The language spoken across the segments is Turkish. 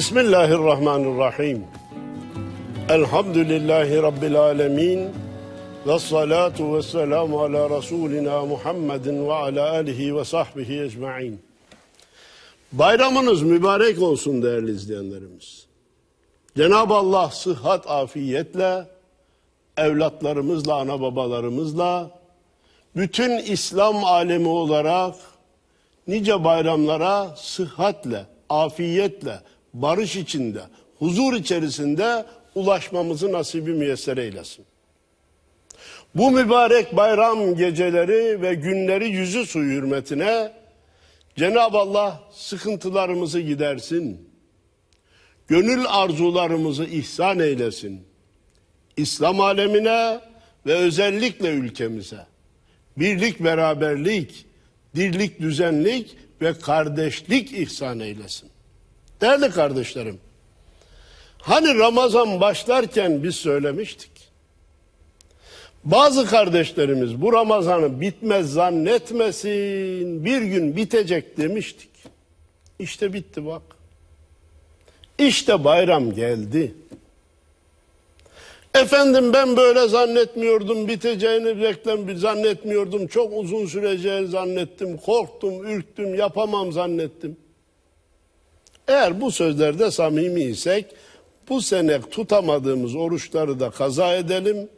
Bismillahirrahmanirrahim. Elhamdülillahi Rabbil alemin. Ve salatu ve selamu ala Resulina Muhammedin ve ala alihi ve sahbihi ecma'in. Bayramınız mübarek olsun değerli izleyenlerimiz. Cenab-ı Allah sıhhat afiyetle, evlatlarımızla, ana babalarımızla, bütün İslam alemi olarak nice bayramlara sıhhatle, afiyetle, barış içinde, huzur içerisinde ulaşmamızı nasibi müyesser eylesin. Bu mübarek bayram geceleri ve günleri yüzü su hürmetine Cenab-ı Allah sıkıntılarımızı gidersin. Gönül arzularımızı ihsan eylesin. İslam alemine ve özellikle ülkemize birlik, beraberlik, dirlik, düzenlik ve kardeşlik ihsan eylesin. Değerli kardeşlerim, hani Ramazan başlarken biz söylemiştik. Bazı kardeşlerimiz bu Ramazan'ı bitmez zannetmesin, bir gün bitecek demiştik. İşte bitti bak. İşte bayram geldi. Efendim ben böyle zannetmiyordum, biteceğini beklem zannetmiyordum, çok uzun süreceğini zannettim, korktum, ürktüm, yapamam zannettim. Eğer bu sözlerde samimi isek bu sene tutamadığımız oruçları da kaza edelim.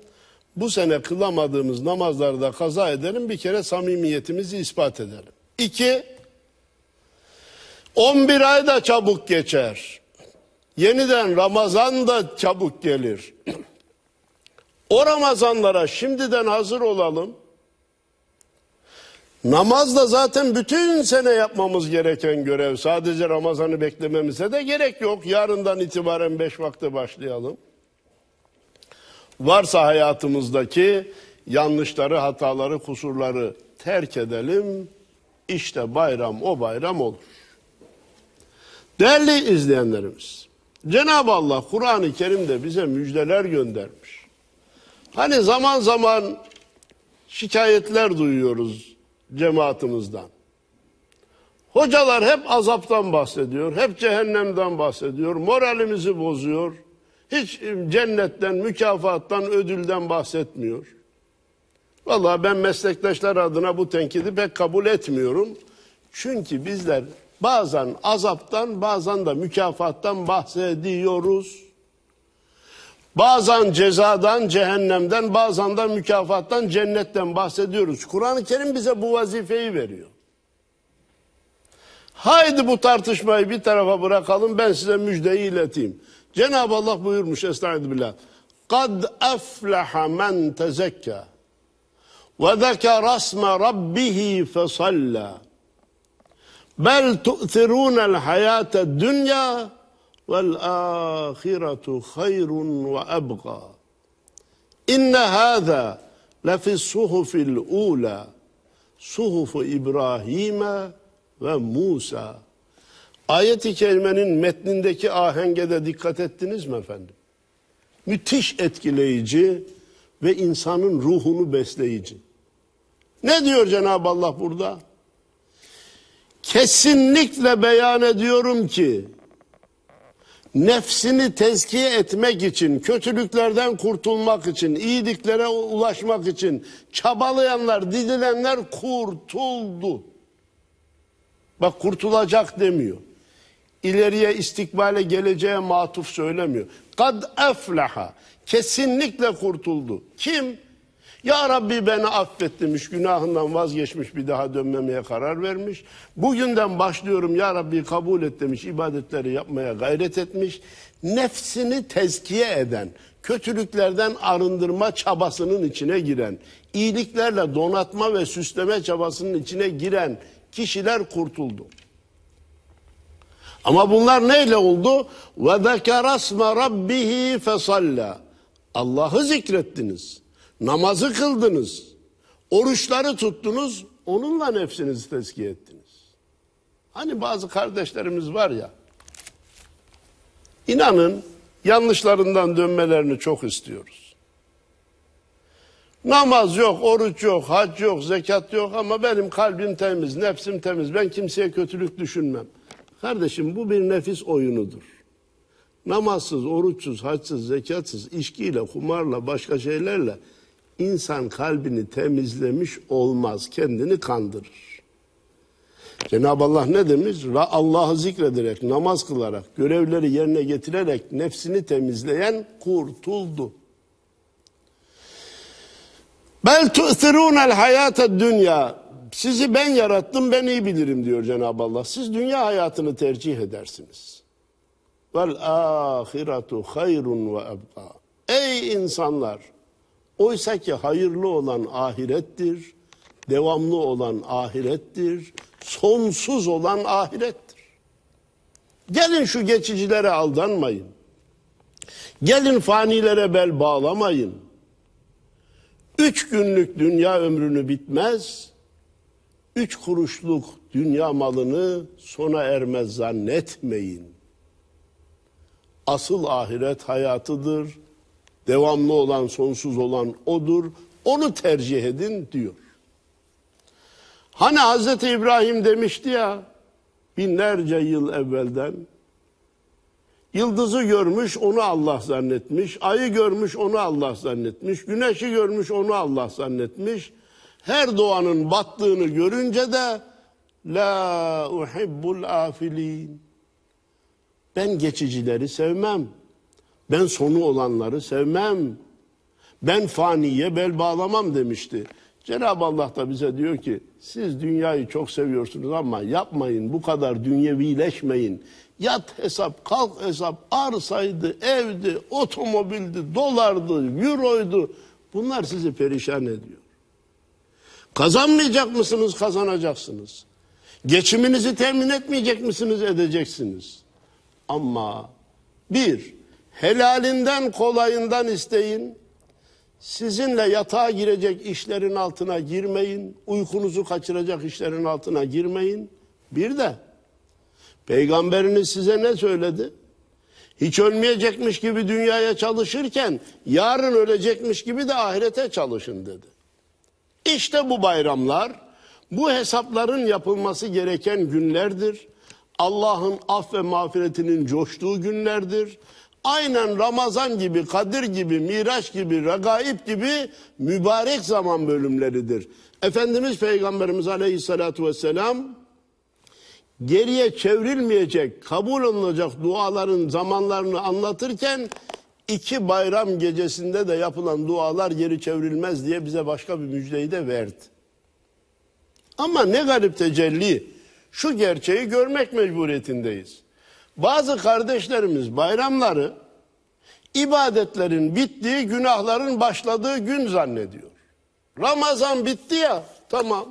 Bu sene kılamadığımız namazları da kaza edelim. Bir kere samimiyetimizi ispat edelim. İki, 11 ay da çabuk geçer. Yeniden Ramazan da çabuk gelir. O Ramazanlara şimdiden hazır olalım. Namaz da zaten bütün sene yapmamız gereken görev. Sadece Ramazan'ı beklememize de gerek yok. Yarından itibaren beş vakte başlayalım. Varsa hayatımızdaki yanlışları, hataları, kusurları terk edelim. İşte bayram o bayram olur. Değerli izleyenlerimiz, Cenab-ı Allah Kur'an-ı Kerim'de bize müjdeler göndermiş. Hani zaman zaman şikayetler duyuyoruz cemaatimizden. Hocalar hep azaptan bahsediyor, hep cehennemden bahsediyor, moralimizi bozuyor. Hiç cennetten, mükafattan, ödülden bahsetmiyor. Vallahi ben meslektaşlar adına bu tenkidi pek kabul etmiyorum. Çünkü bizler bazen azaptan, bazen de mükafattan bahsediyoruz. Bazen cezadan, cehennemden, bazen de mükafattan, cennetten bahsediyoruz. Kur'an-ı Kerim bize bu vazifeyi veriyor. Haydi bu tartışmayı bir tarafa bırakalım ben size müjdeyi ileteyim. Cenab-ı Allah buyurmuş Estaizu billah. Kad efleha men tezekka ve zeke rasme rabbihi fesalla bel tu'thirunel hayate dünya والآخرة خير وأبقى إن هذا لفي الصحف الأولى صحف İbrahim ve Musa. Ayet-i Kerime'nin metnindeki ahenge de dikkat ettiniz mi efendim? Müthiş etkileyici ve insanın ruhunu besleyici. Ne diyor Cenab-ı Allah burada? Kesinlikle beyan ediyorum ki nefsini tezkiye etmek için, kötülüklerden kurtulmak için, iyiliklere ulaşmak için çabalayanlar, didilenler kurtuldu. Bak kurtulacak demiyor. İleriye, istikbale, geleceğe matuf söylemiyor. Kad efleha. Kesinlikle kurtuldu. Kim? Ya Rabbi beni affet demiş, günahından vazgeçmiş, bir daha dönmemeye karar vermiş. Bugünden başlıyorum Ya Rabbi kabul et demiş, ibadetleri yapmaya gayret etmiş. Nefsini tezkiye eden, kötülüklerden arındırma çabasının içine giren, iyiliklerle donatma ve süsleme çabasının içine giren kişiler kurtuldu. Ama bunlar neyle oldu? Ve zekerasme rabbihi fesalla. Allah'ı zikrettiniz namazı kıldınız, oruçları tuttunuz, onunla nefsinizi tezkiye ettiniz. Hani bazı kardeşlerimiz var ya, inanın yanlışlarından dönmelerini çok istiyoruz. Namaz yok, oruç yok, hac yok, zekat yok ama benim kalbim temiz, nefsim temiz. Ben kimseye kötülük düşünmem. Kardeşim bu bir nefis oyunudur. Namazsız, oruçsuz, haçsız, zekatsız, içkiyle, kumarla, başka şeylerle insan kalbini temizlemiş olmaz. Kendini kandırır. Cenab-ı Allah ne demiş? Allah'ı zikrederek, namaz kılarak, görevleri yerine getirerek nefsini temizleyen kurtuldu. Bel tu'thirûnel hayâte dünya. Sizi ben yarattım, ben iyi bilirim diyor Cenab-ı Allah. Siz dünya hayatını tercih edersiniz. Vel ahiretu hayrun ve ebqa. Ey insanlar! Oysa ki hayırlı olan ahirettir, devamlı olan ahirettir, sonsuz olan ahirettir. Gelin şu geçicilere aldanmayın. Gelin fanilere bel bağlamayın. Üç günlük dünya ömrünü bitmez, üç kuruşluk dünya malını sona ermez zannetmeyin. Asıl ahiret hayatıdır, devamlı olan, sonsuz olan odur. Onu tercih edin diyor. Hani Hazreti İbrahim demişti ya binlerce yıl evvelden Yıldızı görmüş onu Allah zannetmiş, ayı görmüş onu Allah zannetmiş, güneşi görmüş onu Allah zannetmiş. Her doğanın battığını görünce de la uhibbul afilin. Ben geçicileri sevmem.'' Ben sonu olanları sevmem. Ben faniye bel bağlamam demişti. Cenab-ı Allah da bize diyor ki siz dünyayı çok seviyorsunuz ama yapmayın bu kadar dünyevileşmeyin. Yat hesap, kalk hesap, arsaydı, evdi, otomobildi, dolardı, euroydu. Bunlar sizi perişan ediyor. Kazanmayacak mısınız? Kazanacaksınız. Geçiminizi temin etmeyecek misiniz? Edeceksiniz. Ama bir, Helalinden kolayından isteyin. Sizinle yatağa girecek işlerin altına girmeyin. Uykunuzu kaçıracak işlerin altına girmeyin. Bir de peygamberiniz size ne söyledi? Hiç ölmeyecekmiş gibi dünyaya çalışırken yarın ölecekmiş gibi de ahirete çalışın dedi. İşte bu bayramlar bu hesapların yapılması gereken günlerdir. Allah'ın af ve mağfiretinin coştuğu günlerdir aynen Ramazan gibi, Kadir gibi, Miraç gibi, Regaib gibi mübarek zaman bölümleridir. Efendimiz Peygamberimiz Aleyhisselatü Vesselam geriye çevrilmeyecek, kabul olunacak duaların zamanlarını anlatırken iki bayram gecesinde de yapılan dualar geri çevrilmez diye bize başka bir müjdeyi de verdi. Ama ne garip tecelli şu gerçeği görmek mecburiyetindeyiz. Bazı kardeşlerimiz bayramları ibadetlerin bittiği, günahların başladığı gün zannediyor. Ramazan bitti ya, tamam.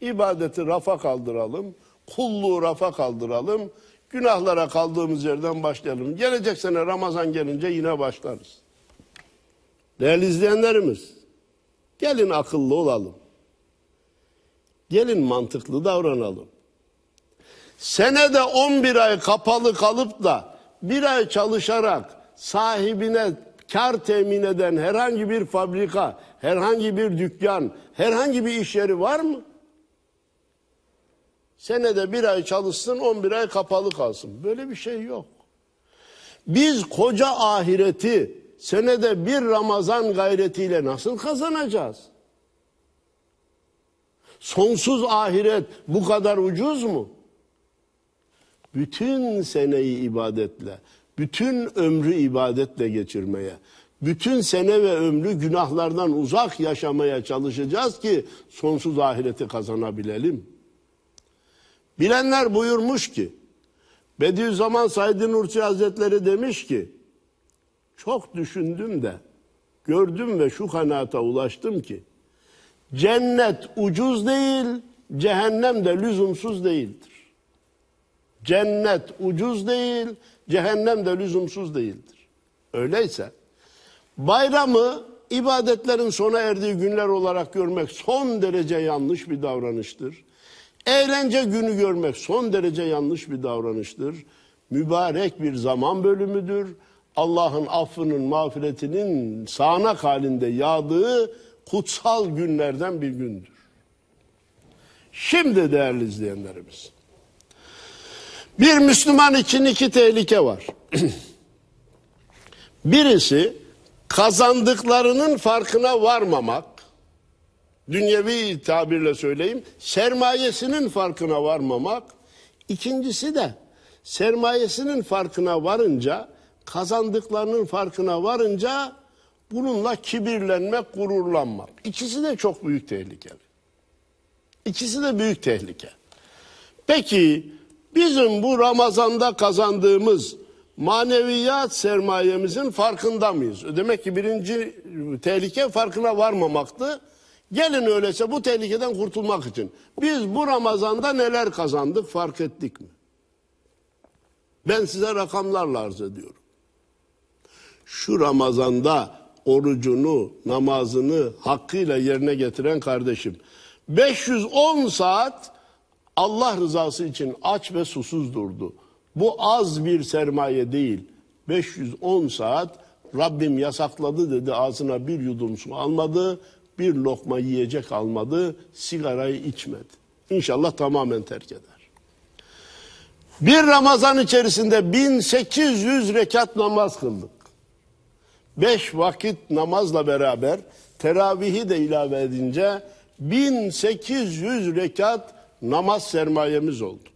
İbadeti rafa kaldıralım, kulluğu rafa kaldıralım, günahlara kaldığımız yerden başlayalım. Gelecek sene Ramazan gelince yine başlarız. Değerli izleyenlerimiz, gelin akıllı olalım. Gelin mantıklı davranalım senede 11 ay kapalı kalıp da bir ay çalışarak sahibine kar temin eden herhangi bir fabrika, herhangi bir dükkan, herhangi bir iş yeri var mı? Senede bir ay çalışsın, on bir ay kapalı kalsın. Böyle bir şey yok. Biz koca ahireti senede bir Ramazan gayretiyle nasıl kazanacağız? Sonsuz ahiret bu kadar ucuz mu? bütün seneyi ibadetle, bütün ömrü ibadetle geçirmeye, bütün sene ve ömrü günahlardan uzak yaşamaya çalışacağız ki sonsuz ahireti kazanabilelim. Bilenler buyurmuş ki, Bediüzzaman Said Nursi Hazretleri demiş ki, çok düşündüm de, gördüm ve şu kanaata ulaştım ki, cennet ucuz değil, cehennem de lüzumsuz değildir. Cennet ucuz değil, cehennem de lüzumsuz değildir. Öyleyse bayramı ibadetlerin sona erdiği günler olarak görmek son derece yanlış bir davranıştır. Eğlence günü görmek son derece yanlış bir davranıştır. Mübarek bir zaman bölümüdür. Allah'ın affının, mağfiretinin sağanak halinde yağdığı kutsal günlerden bir gündür. Şimdi değerli izleyenlerimiz, bir Müslüman için iki tehlike var. Birisi kazandıklarının farkına varmamak. Dünyevi tabirle söyleyeyim. Sermayesinin farkına varmamak. İkincisi de sermayesinin farkına varınca, kazandıklarının farkına varınca bununla kibirlenmek, gururlanmak. İkisi de çok büyük tehlikeli. İkisi de büyük tehlike. Peki Bizim bu Ramazan'da kazandığımız maneviyat sermayemizin farkında mıyız? Demek ki birinci tehlike farkına varmamaktı. Gelin öyleyse bu tehlikeden kurtulmak için. Biz bu Ramazan'da neler kazandık fark ettik mi? Ben size rakamlarla arz ediyorum. Şu Ramazan'da orucunu, namazını hakkıyla yerine getiren kardeşim 510 saat Allah rızası için aç ve susuz durdu. Bu az bir sermaye değil. 510 saat Rabbim yasakladı dedi ağzına bir yudum su almadı, bir lokma yiyecek almadı, sigarayı içmedi. İnşallah tamamen terk eder. Bir Ramazan içerisinde 1800 rekat namaz kıldık. Beş vakit namazla beraber teravihi de ilave edince 1800 rekat namaz sermayemiz oldu.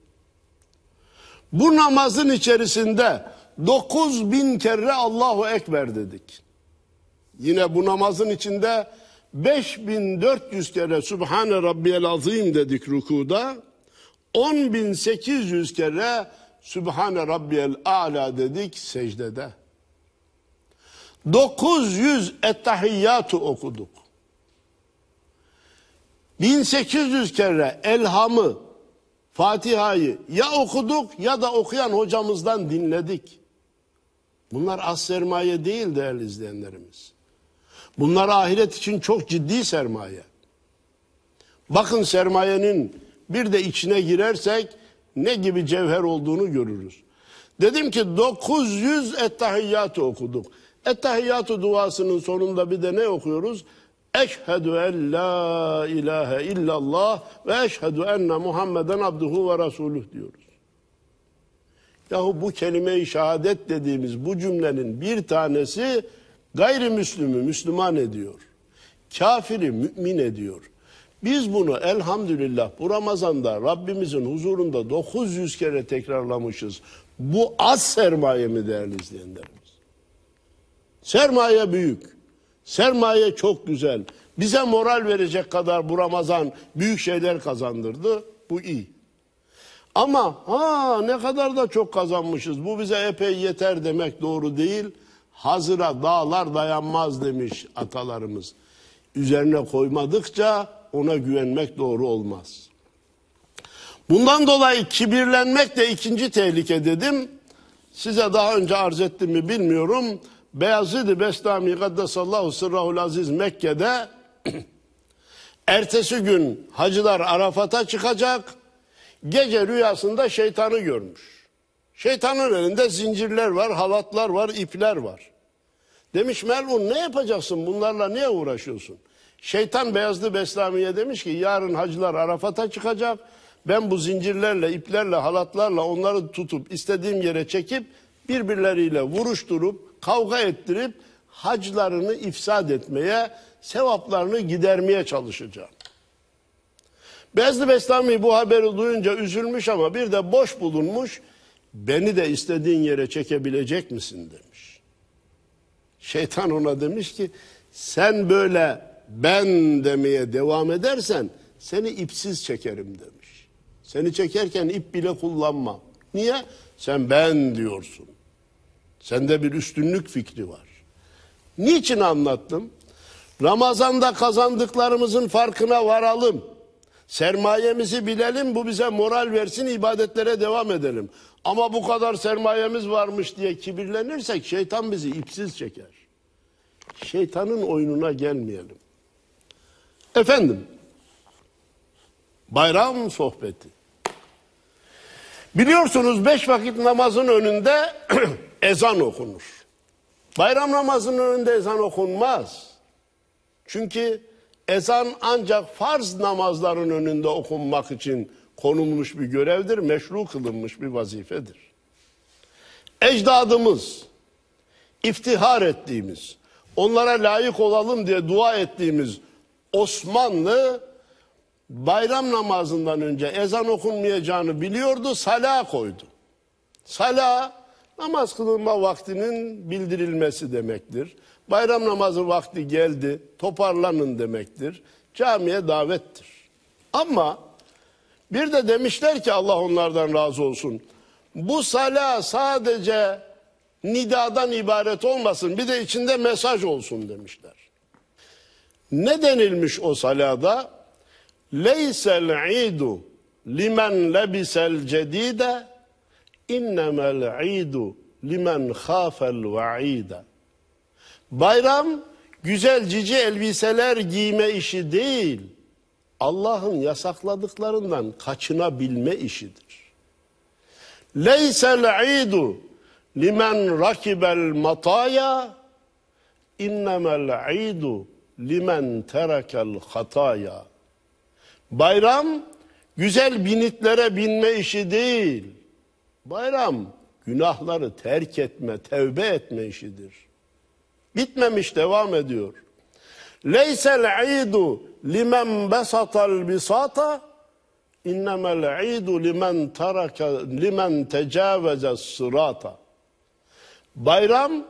Bu namazın içerisinde 9 bin kere Allahu Ekber dedik. Yine bu namazın içinde 5400 kere Subhane Rabbiyel Azim dedik rükuda. 10800 kere Sübhane Rabbiyel A'la dedik secdede. 900 ettehiyyatı okuduk. 1800 kere Elham'ı, Fatiha'yı ya okuduk ya da okuyan hocamızdan dinledik. Bunlar az sermaye değil değerli izleyenlerimiz. Bunlar ahiret için çok ciddi sermaye. Bakın sermayenin bir de içine girersek ne gibi cevher olduğunu görürüz. Dedim ki 900 Ettehiyyatı okuduk. Ettehiyyatı duasının sonunda bir de ne okuyoruz? Eşhedü en la ilahe illallah ve eşhedü enne Muhammeden abduhu ve resuluh diyoruz. Yahu bu kelime-i şehadet dediğimiz bu cümlenin bir tanesi gayrimüslimi Müslüman ediyor. Kafiri mümin ediyor. Biz bunu elhamdülillah bu Ramazan'da Rabbimizin huzurunda 900 kere tekrarlamışız. Bu az sermaye mi değerli izleyenlerimiz? Sermaye büyük. Sermaye çok güzel. Bize moral verecek kadar bu Ramazan büyük şeyler kazandırdı. Bu iyi. Ama ha ne kadar da çok kazanmışız. Bu bize epey yeter demek doğru değil. Hazıra dağlar dayanmaz demiş atalarımız. Üzerine koymadıkça ona güvenmek doğru olmaz. Bundan dolayı kibirlenmek de ikinci tehlike dedim. Size daha önce arz ettim mi bilmiyorum. Beyazid-i Bestami Gaddesallahu Sırrahul Aziz Mekke'de ertesi gün hacılar Arafat'a çıkacak. Gece rüyasında şeytanı görmüş. Şeytanın elinde zincirler var, halatlar var, ipler var. Demiş Melun ne yapacaksın bunlarla niye uğraşıyorsun? Şeytan Beyazlı Beslami'ye demiş ki yarın hacılar Arafat'a çıkacak. Ben bu zincirlerle, iplerle, halatlarla onları tutup istediğim yere çekip birbirleriyle vuruşturup kavga ettirip haclarını ifsad etmeye, sevaplarını gidermeye çalışacağım. Bezli Bestami bu haberi duyunca üzülmüş ama bir de boş bulunmuş. Beni de istediğin yere çekebilecek misin demiş. Şeytan ona demiş ki sen böyle ben demeye devam edersen seni ipsiz çekerim demiş. Seni çekerken ip bile kullanmam. Niye? Sen ben diyorsun. Sende bir üstünlük fikri var. Niçin anlattım? Ramazan'da kazandıklarımızın farkına varalım. Sermayemizi bilelim bu bize moral versin ibadetlere devam edelim. Ama bu kadar sermayemiz varmış diye kibirlenirsek şeytan bizi ipsiz çeker. Şeytanın oyununa gelmeyelim. Efendim bayram sohbeti. Biliyorsunuz beş vakit namazın önünde ezan okunur. Bayram namazının önünde ezan okunmaz. Çünkü ezan ancak farz namazların önünde okunmak için konulmuş bir görevdir, meşru kılınmış bir vazifedir. Ecdadımız, iftihar ettiğimiz, onlara layık olalım diye dua ettiğimiz Osmanlı bayram namazından önce ezan okunmayacağını biliyordu, sala koydu. Sala namaz kılınma vaktinin bildirilmesi demektir. Bayram namazı vakti geldi, toparlanın demektir. Camiye davettir. Ama bir de demişler ki Allah onlardan razı olsun. Bu sala sadece nidadan ibaret olmasın bir de içinde mesaj olsun demişler. Ne denilmiş o salada? Leysel idu limen lebisel cedide İnnemel idu limen khafel vaida. Bayram güzel cici elbiseler giyme işi değil. Allah'ın yasakladıklarından kaçınabilme işidir. Leysel idu limen rakibel mataya innemel idu limen terekel hataya. Bayram güzel binitlere binme işi değil. Bayram günahları terk etme, tevbe etme işidir. Bitmemiş devam ediyor. Leysel idu limen besatal bisata innemel idu limen taraka limen tecavveze sırata. Bayram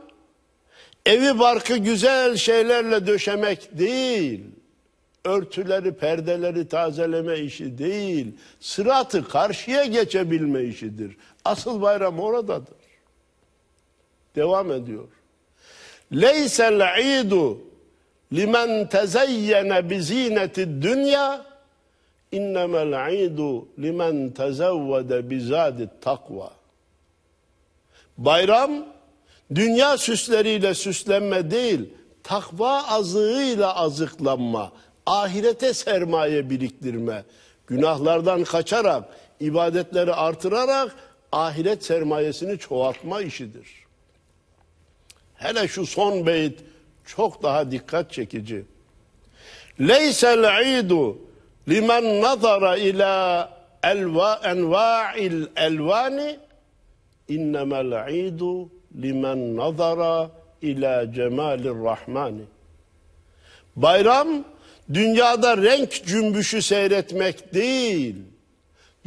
evi barkı güzel şeylerle döşemek değil örtüleri, perdeleri tazeleme işi değil, sıratı karşıya geçebilme işidir. Asıl bayram oradadır. Devam ediyor. Leysel idu limen tezeyyene bizineti dünya innemel idu limen tezevvede bizadit takva. Bayram dünya süsleriyle süslenme değil, takva azığıyla azıklanma, ahirete sermaye biriktirme, günahlardan kaçarak, ibadetleri artırarak ahiret sermayesini çoğaltma işidir. Hele şu son beyit çok daha dikkat çekici. Leysel idu limen nazara ila elva enva'il elvani innemel idu limen nazara ila cemalir rahmani. Bayram dünyada renk cümbüşü seyretmek değil.''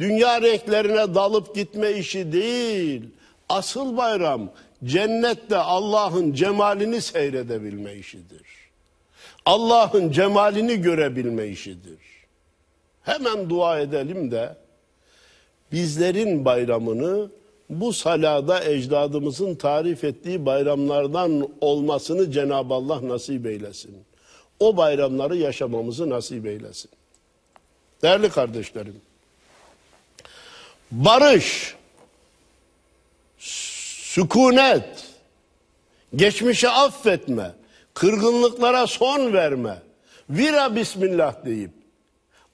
dünya renklerine dalıp gitme işi değil. Asıl bayram cennette Allah'ın cemalini seyredebilme işidir. Allah'ın cemalini görebilme işidir. Hemen dua edelim de bizlerin bayramını bu salada ecdadımızın tarif ettiği bayramlardan olmasını Cenab-ı Allah nasip eylesin. O bayramları yaşamamızı nasip eylesin. Değerli kardeşlerim, barış, sükunet, geçmişi affetme, kırgınlıklara son verme, vira bismillah deyip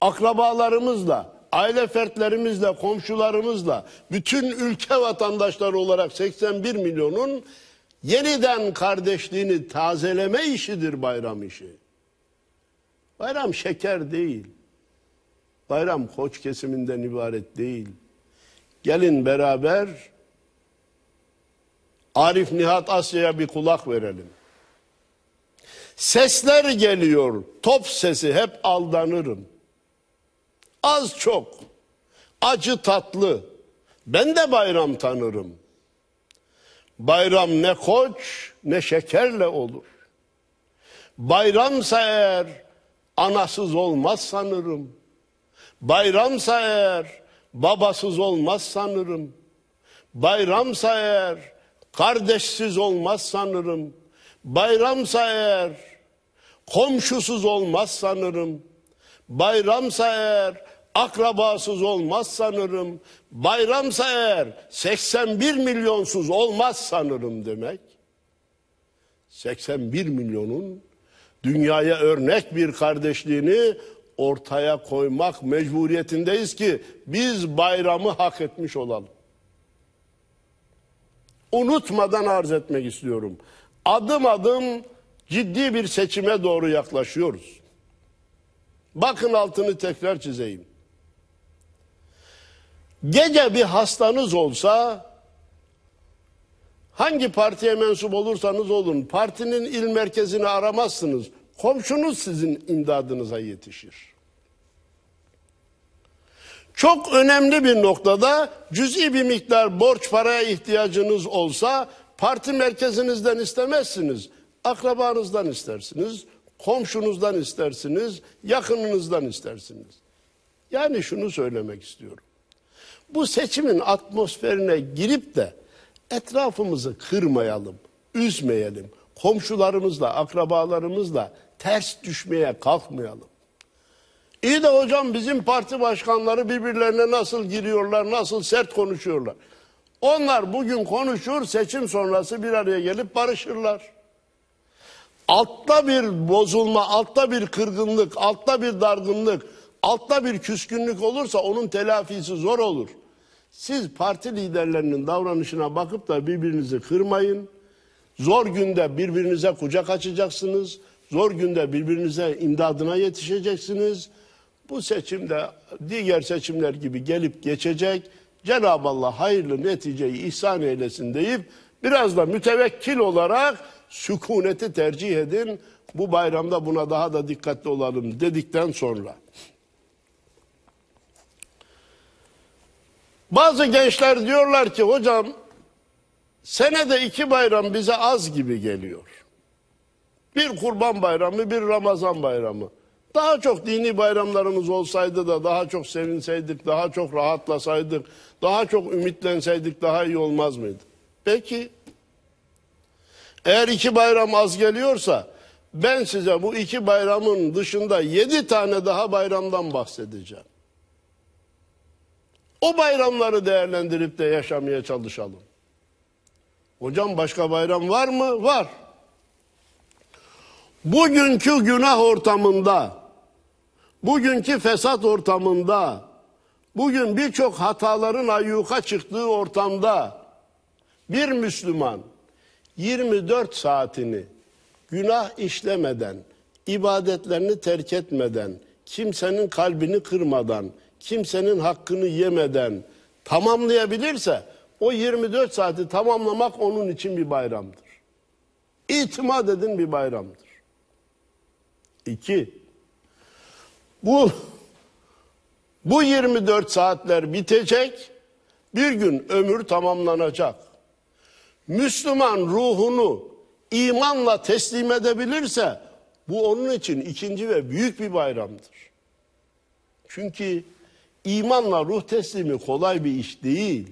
akrabalarımızla, aile fertlerimizle, komşularımızla, bütün ülke vatandaşları olarak 81 milyonun yeniden kardeşliğini tazeleme işidir bayram işi. Bayram şeker değil. Bayram koç kesiminden ibaret değil. Gelin beraber Arif Nihat Asya'ya bir kulak verelim. Sesler geliyor. Top sesi hep aldanırım. Az çok. Acı tatlı. Ben de bayram tanırım. Bayram ne koç ne şekerle olur. Bayramsa eğer anasız olmaz sanırım. Bayramsa eğer babasız olmaz sanırım. Bayramsa eğer kardeşsiz olmaz sanırım. Bayramsa eğer komşusuz olmaz sanırım. Bayramsa eğer akrabasız olmaz sanırım. Bayramsa eğer 81 milyonsuz olmaz sanırım demek. 81 milyonun dünyaya örnek bir kardeşliğini ortaya koymak mecburiyetindeyiz ki biz bayramı hak etmiş olalım. Unutmadan arz etmek istiyorum. Adım adım ciddi bir seçime doğru yaklaşıyoruz. Bakın altını tekrar çizeyim. Gece bir hastanız olsa hangi partiye mensup olursanız olun partinin il merkezini aramazsınız. Komşunuz sizin imdadınıza yetişir. Çok önemli bir noktada cüz'i bir miktar borç paraya ihtiyacınız olsa parti merkezinizden istemezsiniz. Akrabanızdan istersiniz, komşunuzdan istersiniz, yakınınızdan istersiniz. Yani şunu söylemek istiyorum. Bu seçimin atmosferine girip de etrafımızı kırmayalım, üzmeyelim. Komşularımızla, akrabalarımızla ters düşmeye kalkmayalım. İyi de hocam bizim parti başkanları birbirlerine nasıl giriyorlar, nasıl sert konuşuyorlar. Onlar bugün konuşur, seçim sonrası bir araya gelip barışırlar. Altta bir bozulma, altta bir kırgınlık, altta bir dargınlık, altta bir küskünlük olursa onun telafisi zor olur. Siz parti liderlerinin davranışına bakıp da birbirinizi kırmayın. Zor günde birbirinize kucak açacaksınız. Zor günde birbirinize imdadına yetişeceksiniz. Bu seçimde diğer seçimler gibi gelip geçecek. Cenab-ı Allah hayırlı neticeyi ihsan eylesin deyip biraz da mütevekkil olarak sükuneti tercih edin. Bu bayramda buna daha da dikkatli olalım dedikten sonra. Bazı gençler diyorlar ki hocam senede iki bayram bize az gibi geliyor. Bir kurban bayramı, bir Ramazan bayramı. Daha çok dini bayramlarımız olsaydı da daha çok sevinseydik, daha çok rahatlasaydık, daha çok ümitlenseydik daha iyi olmaz mıydı? Peki eğer iki bayram az geliyorsa ben size bu iki bayramın dışında yedi tane daha bayramdan bahsedeceğim. O bayramları değerlendirip de yaşamaya çalışalım. Hocam başka bayram var mı? Var bugünkü günah ortamında, bugünkü fesat ortamında, bugün birçok hataların ayyuka çıktığı ortamda bir Müslüman 24 saatini günah işlemeden, ibadetlerini terk etmeden, kimsenin kalbini kırmadan, kimsenin hakkını yemeden tamamlayabilirse o 24 saati tamamlamak onun için bir bayramdır. İtimat edin bir bayramdır. İki, bu bu 24 saatler bitecek, bir gün ömür tamamlanacak. Müslüman ruhunu imanla teslim edebilirse bu onun için ikinci ve büyük bir bayramdır. Çünkü imanla ruh teslimi kolay bir iş değil.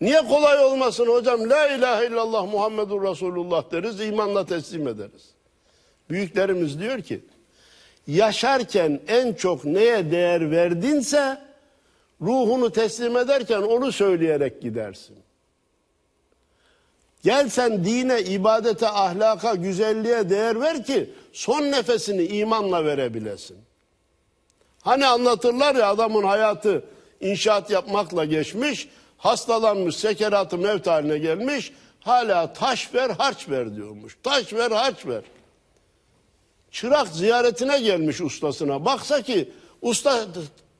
Niye kolay olmasın hocam? La ilahe illallah Muhammedur Resulullah deriz, imanla teslim ederiz. Büyüklerimiz diyor ki yaşarken en çok neye değer verdinse ruhunu teslim ederken onu söyleyerek gidersin. Gel sen dine, ibadete, ahlaka, güzelliğe değer ver ki son nefesini imanla verebilesin. Hani anlatırlar ya adamın hayatı inşaat yapmakla geçmiş, hastalanmış, sekeratı mevt haline gelmiş, hala taş ver, harç ver diyormuş. Taş ver, harç ver. Çırak ziyaretine gelmiş ustasına. Baksa ki usta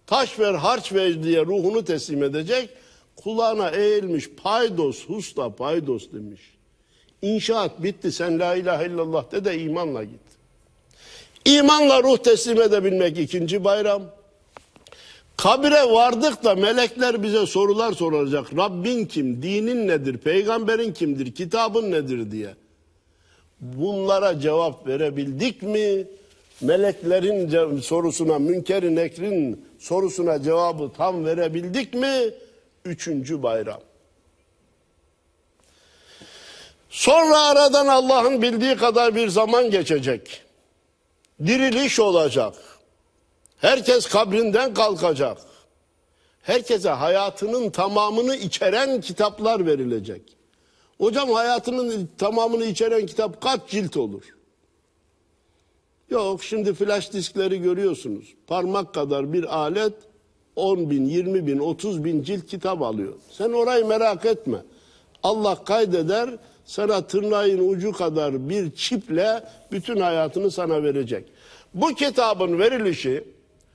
taş ver harç ver diye ruhunu teslim edecek. Kulağına eğilmiş paydos husta paydos demiş. İnşaat bitti sen la ilahe illallah de de imanla git. İmanla ruh teslim edebilmek ikinci bayram. Kabire vardık da melekler bize sorular soracak. Rabbin kim, dinin nedir, peygamberin kimdir, kitabın nedir diye bunlara cevap verebildik mi? Meleklerin sorusuna, Münker-i Nekir'in sorusuna cevabı tam verebildik mi? Üçüncü bayram. Sonra aradan Allah'ın bildiği kadar bir zaman geçecek. Diriliş olacak. Herkes kabrinden kalkacak. Herkese hayatının tamamını içeren kitaplar verilecek. Hocam hayatının tamamını içeren kitap kaç cilt olur? Yok şimdi flash diskleri görüyorsunuz. Parmak kadar bir alet 10 bin, 20 bin, 30 bin cilt kitap alıyor. Sen orayı merak etme. Allah kaydeder sana tırnağın ucu kadar bir çiple bütün hayatını sana verecek. Bu kitabın verilişi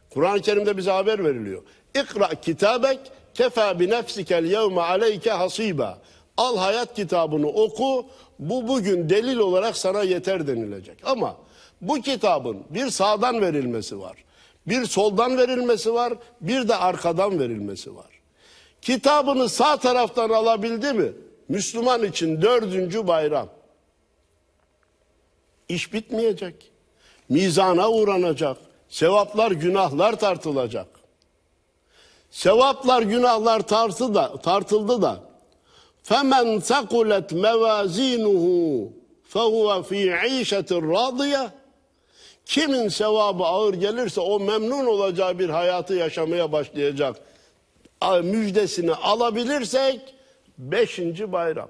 Kur'an-ı Kerim'de bize haber veriliyor. İkra kitabek kefa bi nefsikel yevme aleyke hasiba. Al hayat kitabını oku. Bu bugün delil olarak sana yeter denilecek. Ama bu kitabın bir sağdan verilmesi var. Bir soldan verilmesi var. Bir de arkadan verilmesi var. Kitabını sağ taraftan alabildi mi? Müslüman için dördüncü bayram. İş bitmeyecek. Mizana uğranacak. Sevaplar, günahlar tartılacak. Sevaplar, günahlar tartı da, tartıldı da فَمَنْ ثَقُلَتْ مَوَازِينُهُ فَهُوَ ف۪ي عِيشَةٍ رَاضِيَةٍ Kimin sevabı ağır gelirse o memnun olacağı bir hayatı yaşamaya başlayacak. Müjdesini alabilirsek beşinci bayram.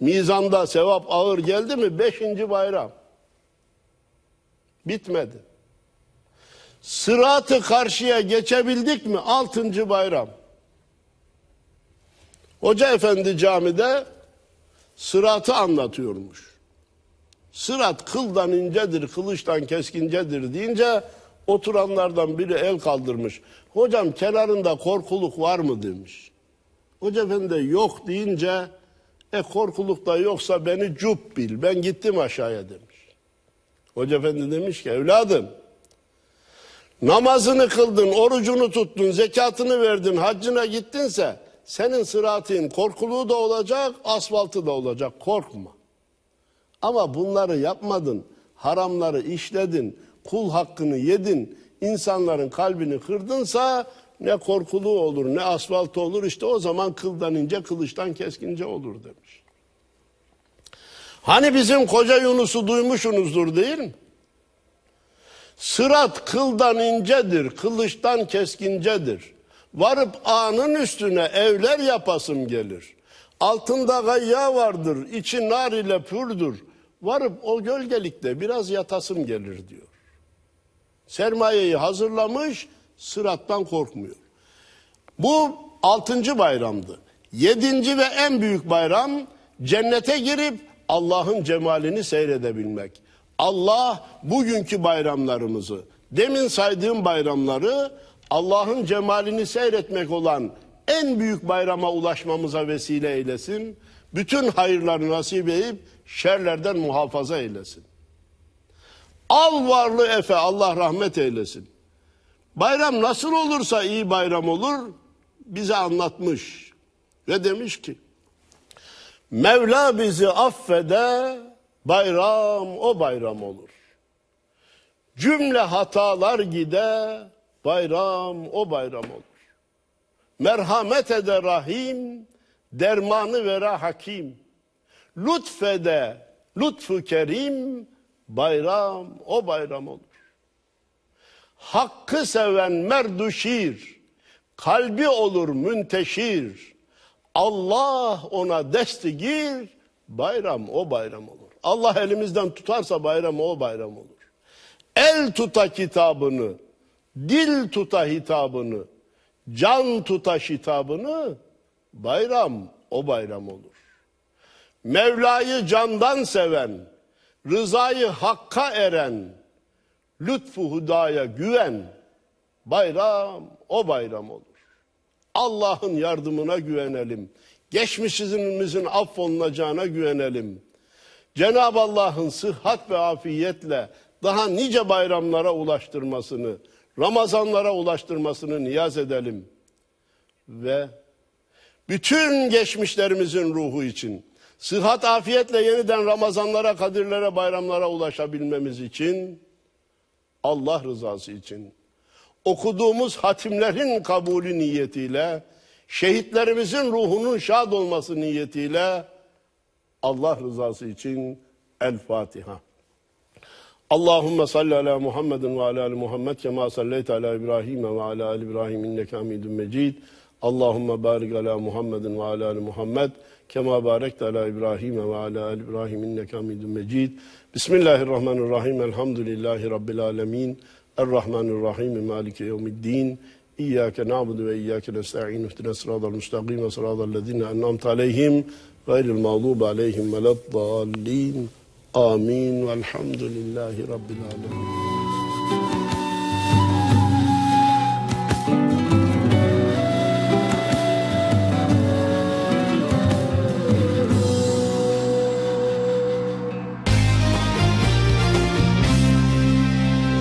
Mizanda sevap ağır geldi mi beşinci bayram. Bitmedi. Sıratı karşıya geçebildik mi altıncı bayram. Hoca Efendi camide sıratı anlatıyormuş. Sırat kıldan incedir, kılıçtan keskincedir deyince oturanlardan biri el kaldırmış. Hocam kenarında korkuluk var mı demiş. Hoca Efendi de yok deyince e korkuluk da yoksa beni cup bil ben gittim aşağıya demiş. Hoca Efendi demiş ki evladım namazını kıldın, orucunu tuttun, zekatını verdin, haccına gittinse senin sıratın korkuluğu da olacak, asfaltı da olacak. Korkma. Ama bunları yapmadın, haramları işledin, kul hakkını yedin, insanların kalbini kırdınsa ne korkuluğu olur ne asfaltı olur işte o zaman kıldan ince kılıçtan keskince olur demiş. Hani bizim koca Yunus'u duymuşsunuzdur değil mi? Sırat kıldan incedir, kılıçtan keskincedir. Varıp ağanın üstüne evler yapasım gelir. Altında gayya vardır, içi nar ile pürdür. Varıp o gölgelikte biraz yatasım gelir diyor. Sermayeyi hazırlamış, sırattan korkmuyor. Bu altıncı bayramdı. Yedinci ve en büyük bayram cennete girip Allah'ın cemalini seyredebilmek. Allah bugünkü bayramlarımızı, demin saydığım bayramları Allah'ın cemalini seyretmek olan en büyük bayrama ulaşmamıza vesile eylesin. Bütün hayırları nasip edip şerlerden muhafaza eylesin. Al varlı Efe Allah rahmet eylesin. Bayram nasıl olursa iyi bayram olur bize anlatmış ve demiş ki Mevla bizi affede bayram o bayram olur. Cümle hatalar gide bayram o bayram olur. Merhamet ede rahim, dermanı vere hakim. Lütfede, lütfu kerim, bayram o bayram olur. Hakkı seven merduşir, kalbi olur münteşir. Allah ona desti gir, bayram o bayram olur. Allah elimizden tutarsa bayram o bayram olur. El tuta kitabını, dil tuta hitabını, can tuta hitabını bayram o bayram olur. Mevla'yı candan seven, rızayı hakka eren, lütfu hudaya güven, bayram o bayram olur. Allah'ın yardımına güvenelim. Geçmişimizin affolunacağına güvenelim. Cenab-ı Allah'ın sıhhat ve afiyetle daha nice bayramlara ulaştırmasını Ramazanlara ulaştırmasını niyaz edelim ve bütün geçmişlerimizin ruhu için sıhhat afiyetle yeniden Ramazanlara, kadirlere, bayramlara ulaşabilmemiz için Allah rızası için okuduğumuz hatimlerin kabulü niyetiyle şehitlerimizin ruhunun şad olması niyetiyle Allah rızası için El Fatiha. اللهم صل على محمد وعلى آل محمد كما صليت على إبراهيم وعلى آل إبراهيم إنك حميد مجيد اللهم بارك على محمد وعلى آل محمد كما باركت على إبراهيم وعلى آل إبراهيم إنك حميد مجيد بسم الله الرحمن الرحيم الحمد لله رب العالمين الرحمن الرحيم مالك يوم الدين إياك نعبد وإياك نستعين اهدنا الصراط المستقيم صراط الذين أنعمت عليهم غير المغضوب عليهم ولا الضالين Amin. Velhamdülillahi Rabbil Alemin.